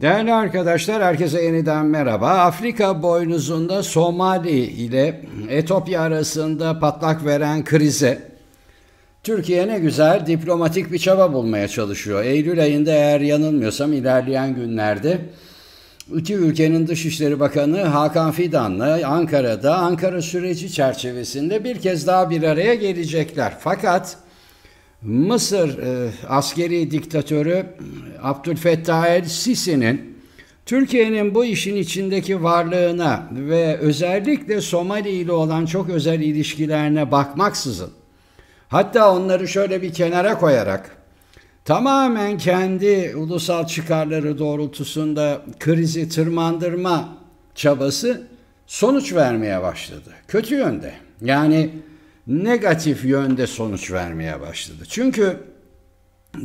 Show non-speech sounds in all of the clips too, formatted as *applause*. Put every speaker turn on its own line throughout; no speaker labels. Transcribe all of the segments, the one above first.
Değerli arkadaşlar, herkese yeniden merhaba. Afrika boynuzunda Somali ile Etopya arasında patlak veren krize Türkiye ne güzel diplomatik bir çaba bulmaya çalışıyor. Eylül ayında eğer yanılmıyorsam ilerleyen günlerde iki ülkenin Dışişleri Bakanı Hakan Fidan'la Ankara'da Ankara süreci çerçevesinde bir kez daha bir araya gelecekler. Fakat Mısır e, askeri diktatörü e, Abdülfettah el Sisi'nin Türkiye'nin bu işin içindeki varlığına ve özellikle Somali ile olan çok özel ilişkilerine bakmaksızın hatta onları şöyle bir kenara koyarak tamamen kendi ulusal çıkarları doğrultusunda krizi tırmandırma çabası sonuç vermeye başladı. Kötü yönde. Yani negatif yönde sonuç vermeye başladı. Çünkü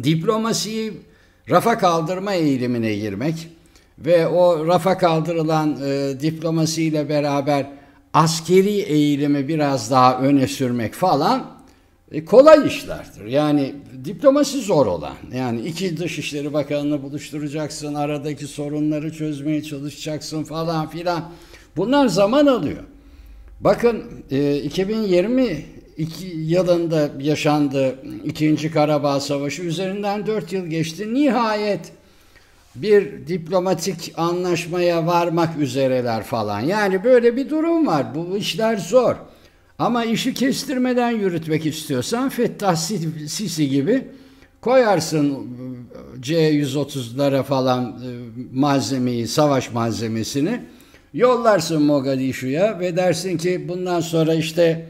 diplomasiyi rafa kaldırma eğilimine girmek ve o rafa kaldırılan e, diplomasiyle beraber askeri eğilimi biraz daha öne sürmek falan e, kolay işlerdir. Yani diplomasi zor olan. Yani iki dışişleri bakanını buluşturacaksın, aradaki sorunları çözmeye çalışacaksın falan filan. Bunlar zaman alıyor. Bakın e, 2020 iki yılında yaşandı ikinci Karabağ Savaşı. Üzerinden dört yıl geçti. Nihayet bir diplomatik anlaşmaya varmak üzereler falan. Yani böyle bir durum var. Bu işler zor. Ama işi kestirmeden yürütmek istiyorsan Fettah Sisi gibi koyarsın e, C-130'lara falan e, malzemeyi, savaş malzemesini. Yollarsın Mogadishu'ya ve dersin ki bundan sonra işte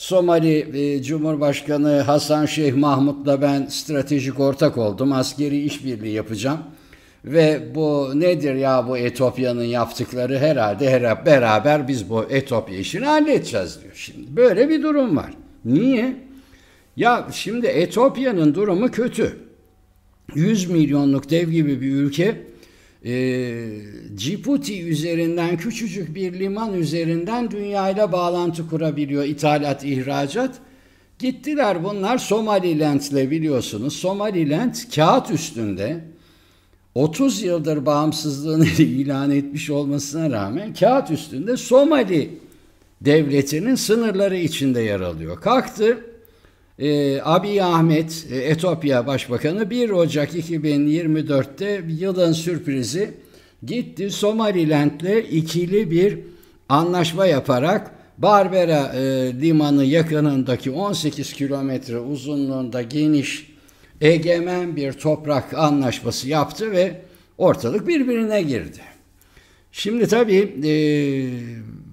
Somali e, Cumhurbaşkanı Hasan Şeyh Mahmut'la ben stratejik ortak oldum. Askeri işbirliği yapacağım. Ve bu nedir ya bu Etopya'nın yaptıkları herhalde her beraber biz bu Etopya işini halledeceğiz diyor şimdi. Böyle bir durum var. Niye? Ya şimdi Etopya'nın durumu kötü. 100 milyonluk dev gibi bir ülke e, ee, Ciputi üzerinden küçücük bir liman üzerinden dünyayla bağlantı kurabiliyor ithalat ihracat. Gittiler bunlar Somaliland'le biliyorsunuz. Somaliland kağıt üstünde 30 yıldır bağımsızlığını *laughs* ilan etmiş olmasına rağmen kağıt üstünde Somali devletinin sınırları içinde yer alıyor. Kalktı ee, Abiy Ahmet, e, Etopya Başbakanı 1 Ocak 2024'te yılın sürprizi gitti Somaliland'le ikili bir anlaşma yaparak Barbera e, limanı yakınındaki 18 kilometre uzunluğunda geniş egemen bir toprak anlaşması yaptı ve ortalık birbirine girdi. Şimdi tabii e,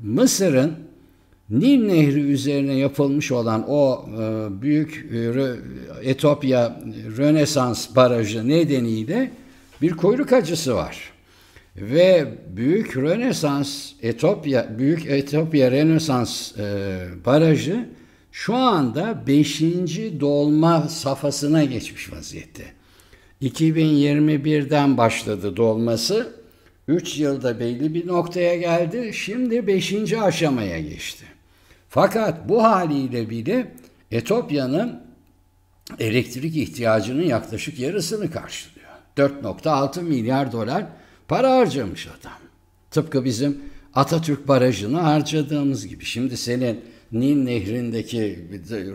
Mısır'ın Nil Nehri üzerine yapılmış olan o e, büyük e, Etopya Rönesans Barajı nedeniyle bir kuyruk acısı var. Ve Büyük Rönesans Etopya Büyük Etopya Rönesans e, Barajı şu anda 5. dolma safhasına geçmiş vaziyette. 2021'den başladı dolması. 3 yılda belli bir noktaya geldi. Şimdi 5. aşamaya geçti. Fakat bu haliyle bile Etopya'nın elektrik ihtiyacının yaklaşık yarısını karşılıyor. 4.6 milyar dolar para harcamış adam. Tıpkı bizim Atatürk Barajı'nı harcadığımız gibi. Şimdi senin Nil Nehri'ndeki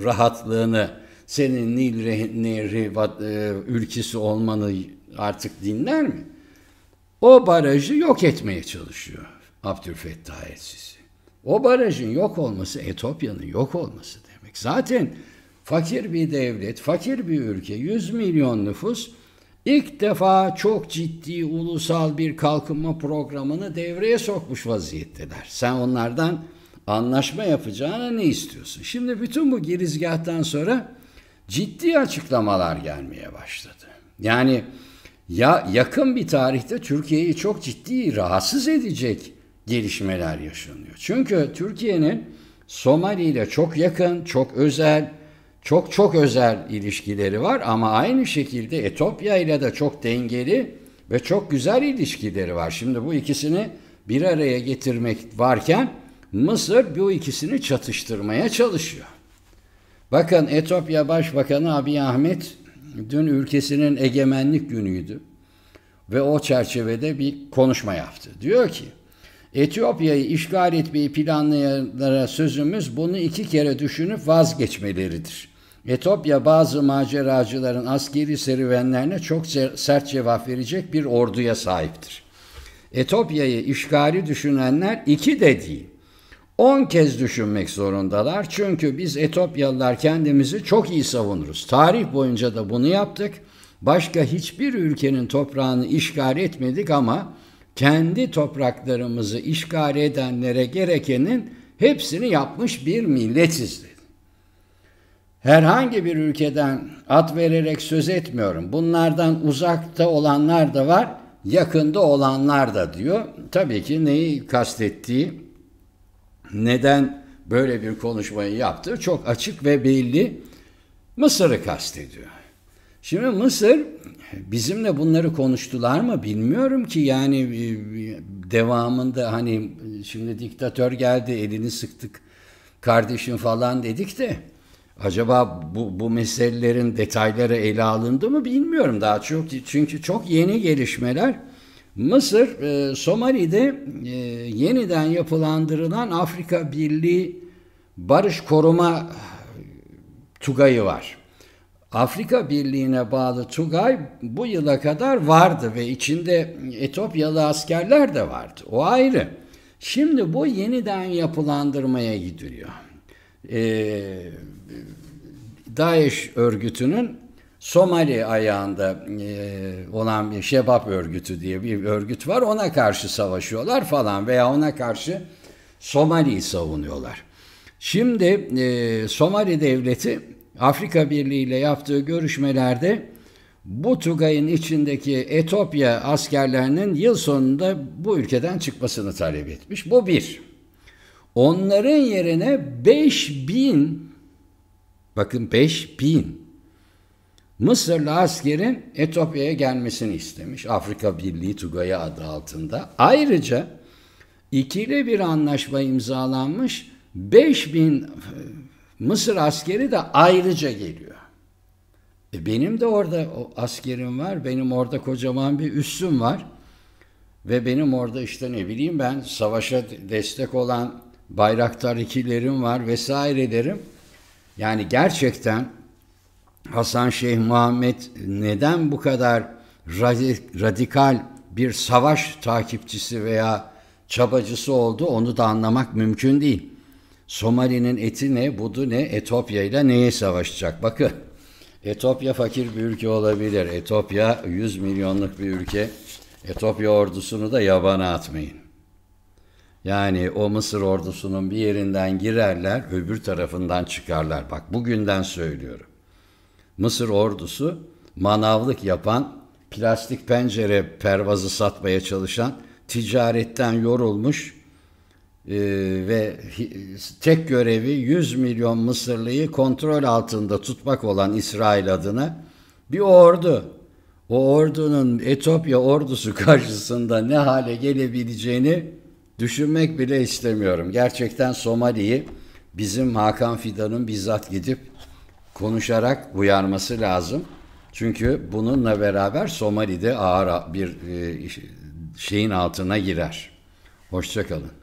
rahatlığını, senin Nil Nehri e, ülkesi olmanı artık dinler mi? O barajı yok etmeye çalışıyor Abdülfettah Elsisi. O barajın yok olması Etopya'nın yok olması demek. Zaten fakir bir devlet, fakir bir ülke, 100 milyon nüfus ilk defa çok ciddi ulusal bir kalkınma programını devreye sokmuş vaziyetteler. Sen onlardan anlaşma yapacağına ne istiyorsun? Şimdi bütün bu girizgahtan sonra ciddi açıklamalar gelmeye başladı. Yani ya yakın bir tarihte Türkiye'yi çok ciddi rahatsız edecek gelişmeler yaşanıyor. Çünkü Türkiye'nin Somali ile çok yakın, çok özel, çok çok özel ilişkileri var ama aynı şekilde Etopya ile de çok dengeli ve çok güzel ilişkileri var. Şimdi bu ikisini bir araya getirmek varken Mısır bu ikisini çatıştırmaya çalışıyor. Bakın Etopya Başbakanı Abiy Ahmet dün ülkesinin egemenlik günüydü ve o çerçevede bir konuşma yaptı. Diyor ki Etiyopya'yı işgal etmeyi planlayanlara sözümüz bunu iki kere düşünüp vazgeçmeleridir. Etiyopya bazı maceracıların askeri serüvenlerine çok sert cevap verecek bir orduya sahiptir. Etiyopya'yı işgali düşünenler iki dediği, on kez düşünmek zorundalar. Çünkü biz Etopyalılar kendimizi çok iyi savunuruz. Tarih boyunca da bunu yaptık. Başka hiçbir ülkenin toprağını işgal etmedik ama kendi topraklarımızı işgal edenlere gerekenin hepsini yapmış bir milletiz dedi. Herhangi bir ülkeden at vererek söz etmiyorum. Bunlardan uzakta olanlar da var, yakında olanlar da diyor. Tabii ki neyi kastettiği, neden böyle bir konuşmayı yaptığı çok açık ve belli. Mısır'ı kastediyor. Şimdi Mısır bizimle bunları konuştular mı bilmiyorum ki yani e, devamında hani şimdi diktatör geldi elini sıktık kardeşim falan dedik de acaba bu, bu meselelerin detayları ele alındı mı bilmiyorum daha çok çünkü çok yeni gelişmeler. Mısır e, Somali'de e, yeniden yapılandırılan Afrika Birliği Barış Koruma Tugayı var. Afrika Birliği'ne bağlı Tugay bu yıla kadar vardı ve içinde Etopyalı askerler de vardı. O ayrı. Şimdi bu yeniden yapılandırmaya gidiliyor. Ee, Daesh örgütünün Somali ayağında e, olan bir Şebap örgütü diye bir örgüt var. Ona karşı savaşıyorlar falan veya ona karşı Somali'yi savunuyorlar. Şimdi e, Somali devleti Afrika Birliği ile yaptığı görüşmelerde bu Tugay'ın içindeki Etopya askerlerinin yıl sonunda bu ülkeden çıkmasını talep etmiş. Bu bir. Onların yerine 5000 bakın 5000 Mısırlı askerin Etopya'ya gelmesini istemiş. Afrika Birliği Tugay'a adı altında. Ayrıca ikili bir anlaşma imzalanmış. 5000 Mısır askeri de ayrıca geliyor. E benim de orada o askerim var, benim orada kocaman bir üssüm var. Ve benim orada işte ne bileyim ben savaşa destek olan bayraktar ikilerim var derim. Yani gerçekten Hasan Şeyh Muhammed neden bu kadar radikal bir savaş takipçisi veya çabacısı oldu onu da anlamak mümkün değil. Somali'nin eti ne, budu ne, Etopya ile neye savaşacak? Bakın Etopya fakir bir ülke olabilir. Etopya 100 milyonluk bir ülke. Etopya ordusunu da yabana atmayın. Yani o Mısır ordusunun bir yerinden girerler, öbür tarafından çıkarlar. Bak bugünden söylüyorum. Mısır ordusu manavlık yapan, plastik pencere pervazı satmaya çalışan, ticaretten yorulmuş, ee, ve tek görevi 100 milyon Mısırlıyı kontrol altında tutmak olan İsrail adına bir ordu. O ordunun Etopya ordusu *laughs* karşısında ne hale gelebileceğini düşünmek bile istemiyorum. Gerçekten Somali'yi bizim Hakan Fidan'ın bizzat gidip konuşarak uyarması lazım. Çünkü bununla beraber Somali'de ağır bir e, şeyin altına girer. Hoşçakalın.